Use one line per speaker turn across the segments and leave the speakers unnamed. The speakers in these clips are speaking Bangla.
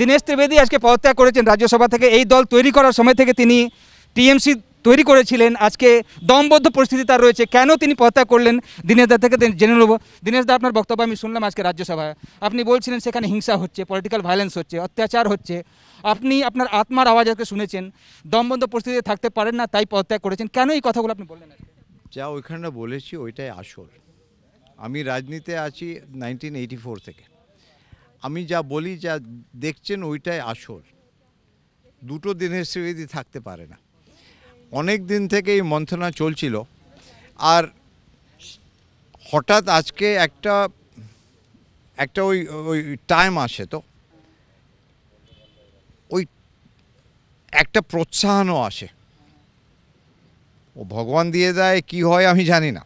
দীনেশ ত্রিবেদী আজকে পদত্যাগ করেছেন রাজ্যসভা থেকে এই দল তৈরি করার সময় থেকে তিনি টিএমসি তৈরি করেছিলেন আজকে দমবদ্ধ পরিস্থিতি তার রয়েছে কেন তিনি পদত্যাগ করলেন দা থেকে জেনে নেব দা আপনার বক্তব্য আমি শুনলাম আজকে রাজ্যসভায় আপনি বলছিলেন সেখানে হিংসা হচ্ছে পলিটিক্যাল ভায়োলেন্স হচ্ছে অত্যাচার হচ্ছে আপনি আপনার আত্মার আওয়াজ আজকে শুনেছেন দমবন্ধ পরিস্থিতিতে থাকতে পারেন না তাই পদত্যাগ করেছেন কেন এই কথাগুলো আপনি বললেন
যা ওইখানটা বলেছি ওইটাই আসল আমি রাজনীতিতে আছি নাইনটিন এইটি ফোর থেকে আমি যা বলি যা দেখছেন ওইটাই আসল দুটো দিনের স্মৃতি থাকতে পারে না অনেক দিন থেকে এই মন্ত্রণা চলছিল আর হঠাৎ আজকে একটা একটা ওই ওই টাইম আসে তো ওই একটা প্রোৎসাহনও আসে ও ভগবান দিয়ে দেয় কি হয় আমি জানি না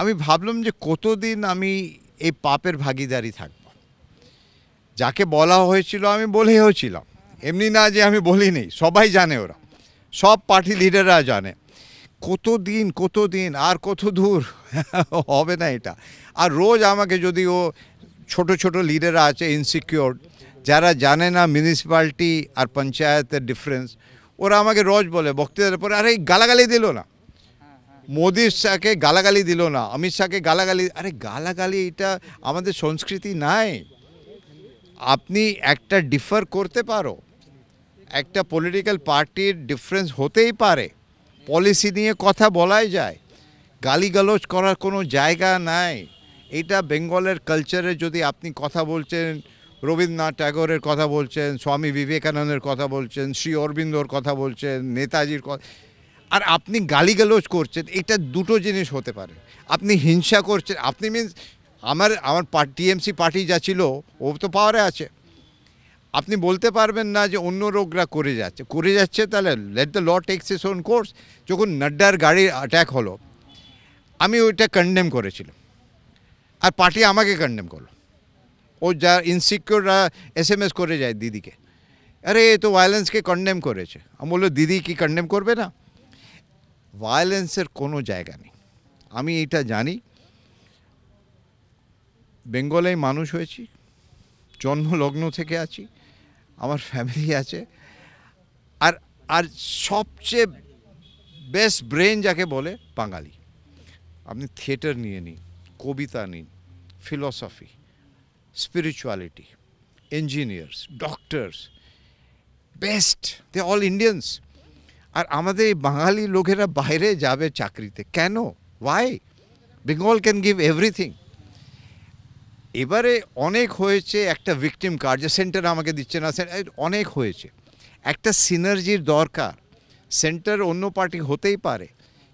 আমি ভাবলাম যে কতদিন আমি এই পাপের ভাগিদারি থাকব যাকে বলা হয়েছিল আমি বলেওছিলাম এমনি না যে আমি বলিনি সবাই জানে ওরা সব পার্টি লিডাররা জানে কত দিন কত দিন আর কত দূর হবে না এটা আর রোজ আমাকে যদি ও ছোট ছোট লিডাররা আছে ইনসিকিওর যারা জানে না মিউনিসিপ্যালিটি আর পঞ্চায়েতের ডিফারেন্স ওরা আমাকে রোজ বলে বক্তৃতার পরে আরে গালাগালি দিল না মোদির শাহকে গালাগালি দিল না অমিত শাহকে গালাগালি আরে গালাগালি এটা আমাদের সংস্কৃতি নাই আপনি একটা ডিফার করতে পারো একটা পলিটিক্যাল পার্টির ডিফারেন্স হতেই পারে পলিসি নিয়ে কথা বলাই যায় গালিগালোজ করার কোনো জায়গা নাই এটা বেঙ্গলের কালচারে যদি আপনি কথা বলছেন রবীন্দ্রনাথ ট্যাগরের কথা বলছেন স্বামী বিবেকানন্দের কথা বলছেন শ্রী অরবিন্দর কথা বলছেন নেতাজির কথা আর আপনি গালিগালোজ করছেন এটা দুটো জিনিস হতে পারে আপনি হিংসা করছেন আপনি মিনস আমার আমার টিএমসি পার্টি যা ছিল ও তো পাওয়ারে আছে আপনি বলতে পারবেন না যে অন্য রোগরা করে যাচ্ছে করে যাচ্ছে তাহলে let the law takes on course যখন নাড্ডার গাড়ির অ্যাট্যাক হলো আমি ওইটা কন্ডেম করেছিলাম আর পার্টি আমাকে কন্ডেম করলো ও যা ইনসিকিউররা এস এম এস করে যায় দিদিকে আরে এ তো ভায়োলেন্সকে কন্ডেম করেছে আমি বললো দিদি কি কন্ডেম করবে না ভায়োলেন্সের কোনো জায়গা নেই আমি এটা জানি বেঙ্গলেই মানুষ হয়েছি জন্মলগ্ন থেকে আছি আমার ফ্যামিলি আছে আর আর সবচেয়ে বেস্ট ব্রেন যাকে বলে বাঙালি আপনি থিয়েটার নিয়ে নিন কবিতা নিন philosophy spirituality engineers doctors best they all Indians আর আমাদের এই বাঙালি লোকেরা বাইরে যাবে চাকরিতে কেন why Bengal can give everything এবারে অনেক হয়েছে একটা ভিকটিম কার্ড যে সেন্টার আমাকে দিচ্ছে না অনেক হয়েছে একটা সিনার্জির দরকার সেন্টার অন্য পার্টি হতেই পারে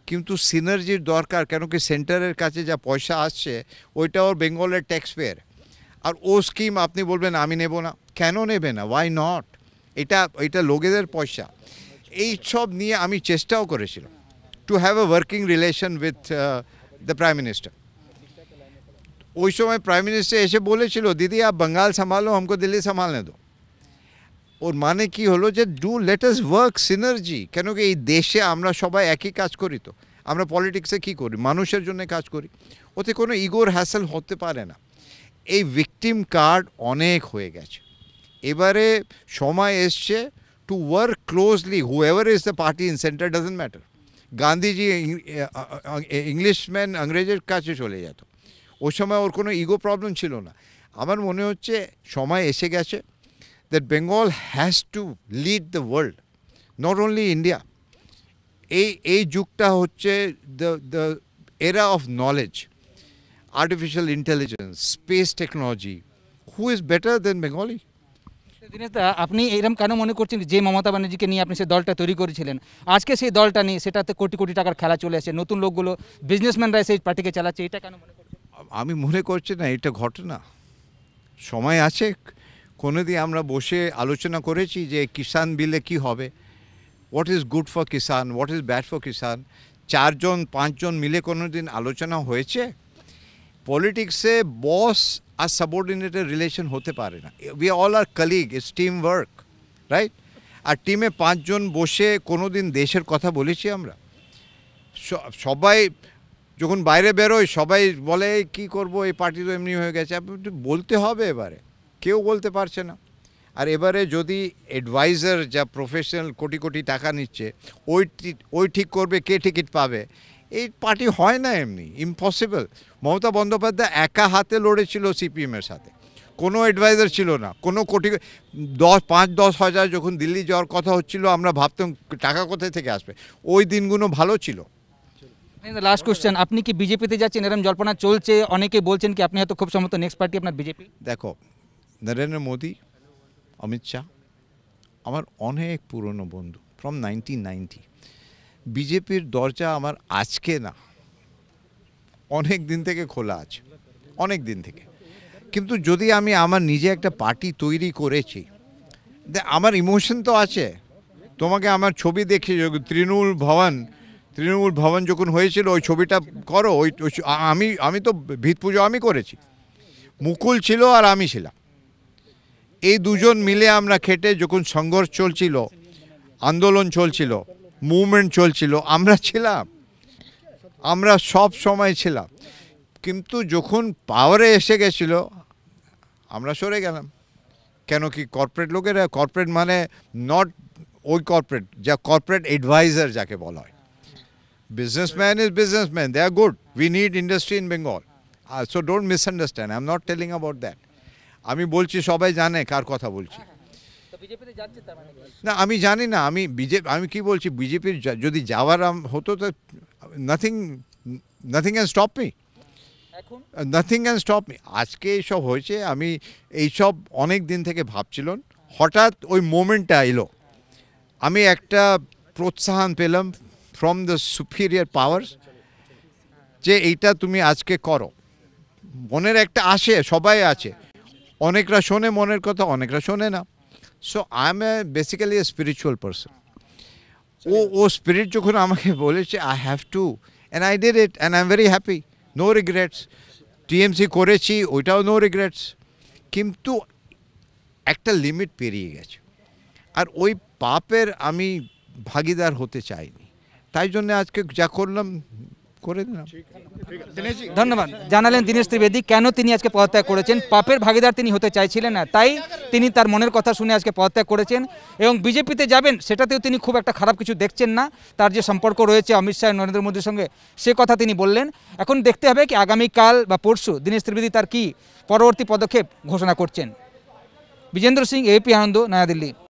কিন্তু সিনার্জির দরকার কেন কি সেন্টারের কাছে যা পয়সা আসছে ওইটা ওর বেঙ্গলের ট্যাক্স পেয়ার আর ও স্কিম আপনি বলবেন আমি নেব না কেন নেবে না ওয়াই নট এটা এটা লোকেদের পয়সা এই সব নিয়ে আমি চেষ্টাও করেছিলাম to have a working relation with the prime minister ওই সময় প্রাইম মিনিস্টার এসে বলেছিল দিদি আপ বাঙ্গাল সামালো আমি দিল্লি সামালনে দো ওর মানে কি হলো যে ডু লেটাস ওয়ার্ক সিনার্জি কেন কি এই দেশে আমরা সবাই একই কাজ করি তো আমরা পলিটিক্সে কি করি মানুষের জন্য কাজ করি ওতে কোনো ইগোর হ্যাসেল হতে পারে না এই ভিকটিম কার্ড অনেক হয়ে গেছে এবারে সময় এসছে to work closely, whoever is the party in center doesn't matter. Gandhi ji Englishman আংরেজের কাছে চলে যেত ওই সময় ওর কোনো ইগো প্রবলেম ছিল না আমার মনে হচ্ছে সময় এসে গেছে that Bengal has to lead the world not only India এই এই যুগটা হচ্ছে the the era of knowledge artificial intelligence, space technology. Who is better than Bengali?
Dinesh da আপনি এইরকম কেন মনে করছেন যে মমতা ব্যানার্জিকে নিয়ে আপনি সেই দলটা তৈরি করেছিলেন আজকে সেই দলটা নিয়ে সেটাতে কোটি কোটি টাকার খেলা চলে আসে নতুন লোকগুলো বিজনেসম্যানরা সেই পার্টিকে চালাচ্ছে
এটা কেন মনে করছেন আমি মনে করছি না এটা ঘটনা সময় আছে কোনো দিয়ে আমরা বসে আলোচনা করেছি যে কিষাণ বিলে কি হবে what is good for kisan what is bad for kisan চারজন পাঁচজন মিলে কোনো দিন আলোচনা হয়েছে পলিটিক্সে বস আর সাবঅর্ডিনেটের রিলেশন হতে পারে না we all are colleagues team work right আর টিমে পাঁচজন বসে কোনো দিন দেশের কথা বলেছি আমরা সবাই যখন বাইরে বেরোয় সবাই বলে কি করব এই পার্টি তো এমনি হয়ে গেছে বলতে হবে এবারে কেউ বলতে পারছে না আর এবারে যদি অ্যাডভাইজার যা প্রফেশনাল কোটি কোটি টাকা নিচ্ছে ওই ওই ঠিক করবে কে টিকিট পাবে এই পার্টি হয় না এমনি ইম্পসিবল মমতা বন্দ্যোপাধ্যায় একা হাতে লড়েছিল সিপিএমের সাথে কোনো অ্যাডভাইজার ছিল না কোনো কোটি দশ পাঁচ দশ হাজার যখন দিল্লি যাওয়ার কথা হচ্ছিল আমরা ভাবতাম টাকা কোথায় থেকে আসবে ওই দিনগুলো ভালো ছিল
লাস্ট কোশ্চেন আপনি কি বিজেপিতে যাচ্ছেন এরম জল্পনা চলছে অনেকে বলছেন কি আপনি হয়তো খুব সম্ভবত নেক্সট পার্টি আপনার বিজেপি
দেখো নরেন্দ্র মোদী অমিত শাহ আমার অনেক পুরনো বন্ধু ফ্রম নাইনটিন নাইনটি বিজেপির দরজা আমার আজকে না অনেক দিন থেকে খোলা আছে অনেক দিন থেকে কিন্তু যদি আমি আমার নিজে একটা পার্টি তৈরি করেছি আমার ইমোশন তো আছে তোমাকে আমার ছবি দেখে তৃণমূল ভবন তৃণমূল ভবন যখন হয়েছিল ওই ছবিটা করো ওই আমি আমি তো ভিত পুজো আমি করেছি মুকুল ছিল আর আমি ছিলাম এই দুজন মিলে আমরা খেটে যখন সংঘর্ষ চলছিল আন্দোলন চলছিল মুভমেন্ট চলছিল আমরা ছিলাম আমরা সব সময় ছিলাম কিন্তু যখন পাওয়ারে এসে গেছিল আমরা সরে গেলাম কেন কি কর্পোরেট লোকেরা কর্পোরেট মানে নট ওই কর্পোরেট যা কর্পোরেট অ্যাডভাইজার যাকে বলা হয় businessman is businessman they are good we need industry in Bengal so don't misunderstand I am not telling about that আমি বলছি সবাই জানে কার কথা বলছি
মানে
না আমি জানি না আমি বিজেপি আমি কি বলছি বিজেপির যদি যাওয়ার হতো তো nothing nothing can stop me nothing can stop me আজকে এইসব হয়েছে আমি এইসব অনেক দিন থেকে ভাবছিলাম হঠাৎ ওই মোমেন্টটা এলো আমি একটা প্রোৎসাহন পেলাম ফ্রম দ্য সুপিরিয়ার পাওয়ার্স যে এইটা তুমি আজকে করো মনের একটা আসে সবাই আছে অনেকরা শোনে মনের কথা অনেকরা শোনে না so I am a basically a spiritual person ও ও স্পিরিট যখন আমাকে বলেছে I have to and I did it and I am very happy no regrets TMC করেছি ওইটাও নো রিগ্রেটস কিন্তু একটা লিমিট পেরিয়ে গেছে আর ওই পাপের আমি ভাগিদার হতে চাইনি তাই জন্য আজকে যা করলাম করে দিলাম
ধন্যবাদ জানালেন দীনেশ ত্রিবেদী কেন তিনি আজকে পদত্যাগ করেছেন পাপের ভাগিদার তিনি হতে চাইছিলেন না তাই তিনি তার মনের কথা শুনে আজকে পদত্যাগ করেছেন এবং বিজেপিতে যাবেন সেটাতেও তিনি খুব একটা খারাপ কিছু দেখছেন না তার যে সম্পর্ক রয়েছে অমিত শাহ নরেন্দ্র মোদীর সঙ্গে সে কথা তিনি বললেন এখন দেখতে হবে কি আগামীকাল বা পরশু দীনেশ ত্রিবেদী তার কি পরবর্তী পদক্ষেপ ঘোষণা করছেন বিজেন্দ্র সিং এপি আনন্দ নয়াদিল্লি